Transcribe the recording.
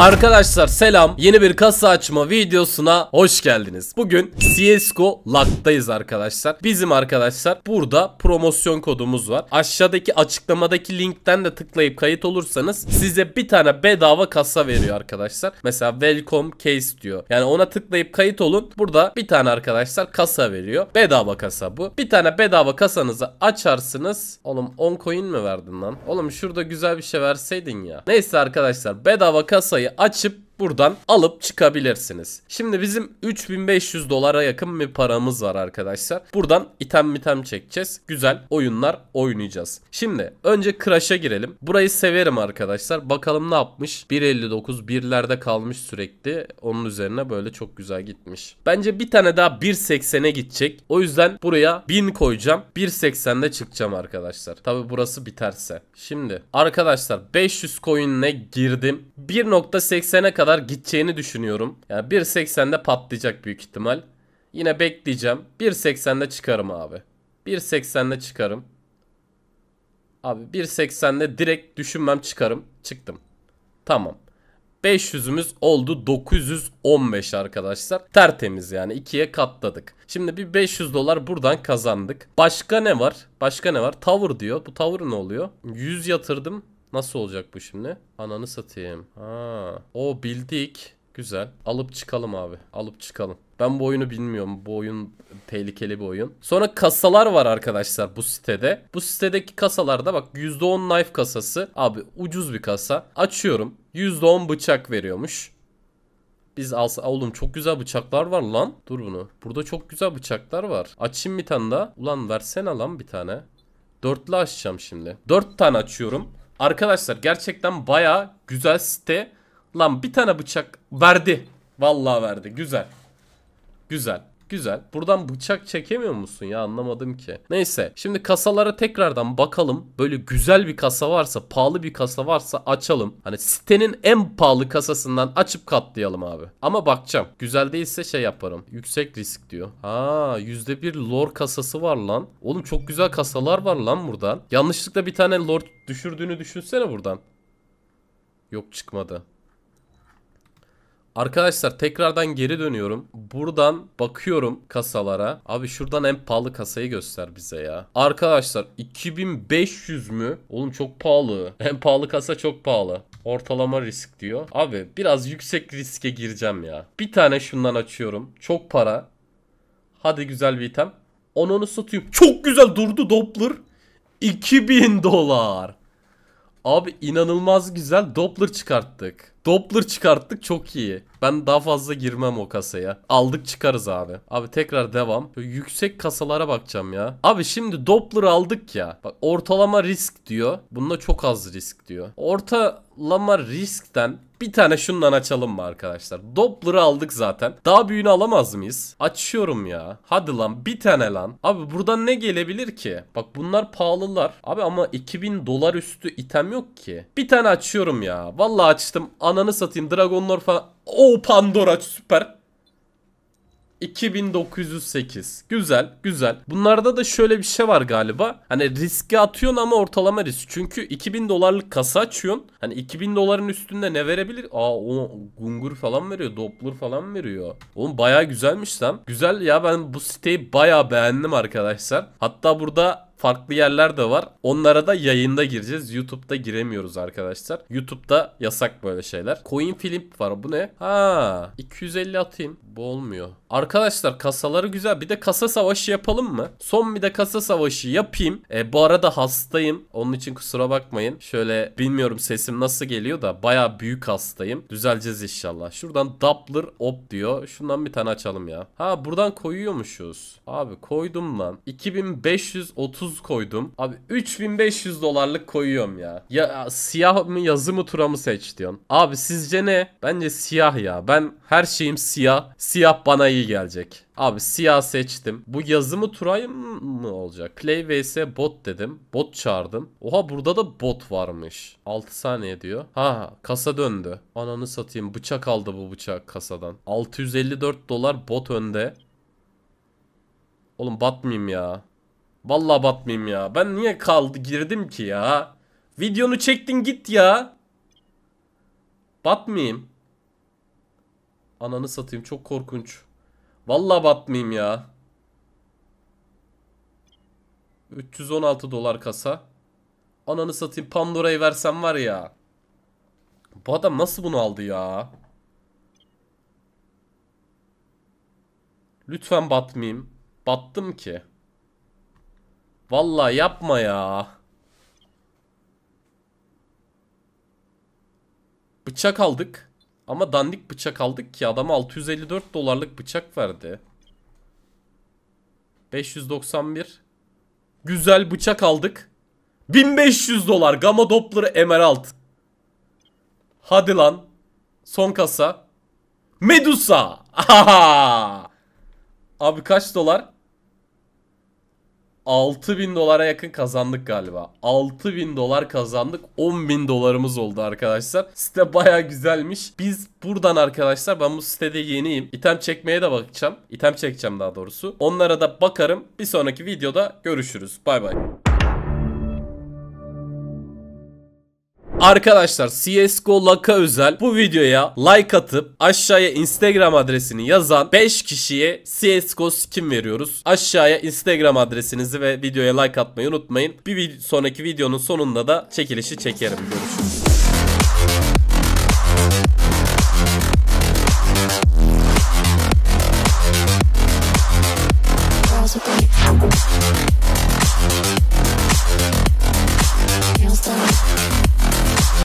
Arkadaşlar selam yeni bir kasa açma videosuna hoş geldiniz. Bugün CSGO Lock'tayız arkadaşlar. Bizim arkadaşlar burada promosyon kodumuz var. Aşağıdaki açıklamadaki linkten de tıklayıp kayıt olursanız size bir tane bedava kasa veriyor arkadaşlar. Mesela welcome case diyor. Yani ona tıklayıp kayıt olun. Burada bir tane arkadaşlar kasa veriyor. Bedava kasa bu. Bir tane bedava kasanızı açarsınız. Oğlum 10 coin mi verdin lan? Oğlum şurada güzel bir şey verseydin ya. Neyse arkadaşlar bedava kasayı açıp buradan alıp çıkabilirsiniz. Şimdi bizim 3500 dolara yakın bir paramız var arkadaşlar. Buradan item item çekeceğiz. Güzel oyunlar oynayacağız. Şimdi önce Crash'a girelim. Burayı severim arkadaşlar. Bakalım ne yapmış. 1.59 birlerde kalmış sürekli. Onun üzerine böyle çok güzel gitmiş. Bence bir tane daha 1.80'e gidecek. O yüzden buraya 1000 koyacağım. 1.80'de çıkacağım arkadaşlar. Tabi burası biterse. Şimdi arkadaşlar 500 coin'le girdim. 1.80'e kadar kadar gideceğini düşünüyorum. Yani 1.80'de patlayacak büyük ihtimal. Yine bekleyeceğim. 1.80'de çıkarım abi. 1.80'de çıkarım. Abi 1.80'de direkt düşünmem çıkarım. Çıktım. Tamam. 500'ümüz oldu 915 arkadaşlar. Tertemiz yani ikiye katladık. Şimdi bir 500 dolar buradan kazandık. Başka ne var? Başka ne var? Tavır diyor. Bu tavır ne oluyor? 100 yatırdım. Nasıl olacak bu şimdi? Ananı satayım. Ha. O bildik. Güzel. Alıp çıkalım abi. Alıp çıkalım. Ben bu oyunu bilmiyorum. Bu oyun tehlikeli bir oyun. Sonra kasalar var arkadaşlar bu sitede. Bu sitedeki kasalarda bak %10 knife kasası. Abi ucuz bir kasa. Açıyorum. %10 bıçak veriyormuş. Biz alsa oğlum çok güzel bıçaklar var lan. Dur bunu. Burada çok güzel bıçaklar var. Açayım bir tane daha. Ulan versene lan bir tane. Dörtlü açacağım şimdi. Dört tane açıyorum. Arkadaşlar gerçekten baya güzel site. Lan bir tane bıçak verdi. Vallahi verdi. Güzel. Güzel. Güzel. Buradan bıçak çekemiyor musun ya anlamadım ki. Neyse şimdi kasalara tekrardan bakalım. Böyle güzel bir kasa varsa pahalı bir kasa varsa açalım. Hani sitenin en pahalı kasasından açıp katlayalım abi. Ama bakacağım. Güzel değilse şey yaparım. Yüksek risk diyor. Ha %1 lore kasası var lan. Oğlum çok güzel kasalar var lan buradan. Yanlışlıkla bir tane lord düşürdüğünü düşünsene buradan. Yok çıkmadı. Arkadaşlar tekrardan geri dönüyorum. Buradan bakıyorum kasalara. Abi şuradan en pahalı kasayı göster bize ya. Arkadaşlar 2500 mü? Oğlum çok pahalı. En pahalı kasa çok pahalı. Ortalama risk diyor. Abi biraz yüksek riske gireceğim ya. Bir tane şundan açıyorum. Çok para. Hadi güzel bir item. Onu onu satayım. Çok güzel durdu Doppler. 2000 dolar. Abi inanılmaz güzel Doppler çıkarttık. Doppler çıkarttık çok iyi. Ben daha fazla girmem o kasaya. Aldık çıkarız abi. Abi tekrar devam. Böyle yüksek kasalara bakacağım ya. Abi şimdi Doppler aldık ya. Bak ortalama risk diyor. Bunda çok az risk diyor. Ortalama riskten bir tane şundan açalım mı arkadaşlar? Doppler'ı aldık zaten. Daha büyüğünü alamaz mıyız? Açıyorum ya. Hadi lan bir tane lan. Abi buradan ne gelebilir ki? Bak bunlar pahalılar. Abi ama 2000 dolar üstü item yok ki. Bir tane açıyorum ya. Vallahi açtım. Ananı satayım. Dragonlar falan. Oo Pandora süper. 2908. Güzel, güzel. Bunlarda da şöyle bir şey var galiba. Hani riske atıyorsun ama ortalama risk. Çünkü 2000 dolarlık kasa açıyorsun. Hani 2000 doların üstünde ne verebilir? Aa o Gungur falan veriyor. Doppler falan veriyor. Oğlum baya güzelmiş lan. Güzel ya ben bu siteyi baya beğendim arkadaşlar. Hatta burada farklı yerler de var. Onlara da yayında gireceğiz. YouTube'da giremiyoruz arkadaşlar. YouTube'da yasak böyle şeyler. Coin Flip var. Bu ne? Ha, 250 atayım. Bu olmuyor. Arkadaşlar kasaları güzel. Bir de kasa savaşı yapalım mı? Son bir de kasa savaşı yapayım. E, bu arada hastayım. Onun için kusura bakmayın. Şöyle bilmiyorum sesim nasıl geliyor da baya büyük hastayım. Düzeleceğiz inşallah. Şuradan Doppler op diyor. Şundan bir tane açalım ya. Ha buradan koyuyormuşuz. Abi koydum lan. 2530 30 koydum. Abi 3500 dolarlık koyuyorum ya. Ya siyah mı yazı mı tura mı seç diyorsun. Abi sizce ne? Bence siyah ya. Ben her şeyim siyah. Siyah bana iyi gelecek. Abi siyah seçtim. Bu yazımı Turay mı olacak? Play vs bot dedim. Bot çağırdım. Oha burada da bot varmış. 6 saniye diyor. Ha kasa döndü. Ananı satayım bıçak aldı bu bıçak kasadan. 654 dolar bot önde. Oğlum batmayayım ya. Vallahi batmayayım ya. Ben niye kaldı girdim ki ya? Videonu çektin git ya. Batmayayım. Ananı satayım çok korkunç. Vallahi batmayayım ya. 316 dolar kasa. Ananı satayım Pandora'yı versem var ya. Bu adam nasıl bunu aldı ya? Lütfen batmayayım. Battım ki. Vallahi yapma ya. Bıçak aldık. Ama dandik bıçak aldık ki adama 654 dolarlık bıçak verdi. 591. Güzel bıçak aldık. 1500 dolar Gamma Doppler Emerald. Hadi lan. Son kasa. Medusa. Abi kaç dolar? 6000 dolara yakın kazandık galiba. 6000 dolar kazandık. 10.000 dolarımız oldu arkadaşlar. Site baya güzelmiş. Biz buradan arkadaşlar ben bu sitede yeniyim. İtem çekmeye de bakacağım. İtem çekeceğim daha doğrusu. Onlara da bakarım. Bir sonraki videoda görüşürüz. Bay bay. Arkadaşlar CSGO Laka özel bu videoya like atıp aşağıya Instagram adresini yazan 5 kişiye CSGO skin veriyoruz. Aşağıya Instagram adresinizi ve videoya like atmayı unutmayın. Bir sonraki videonun sonunda da çekilişi çekerim. Görüşürüz.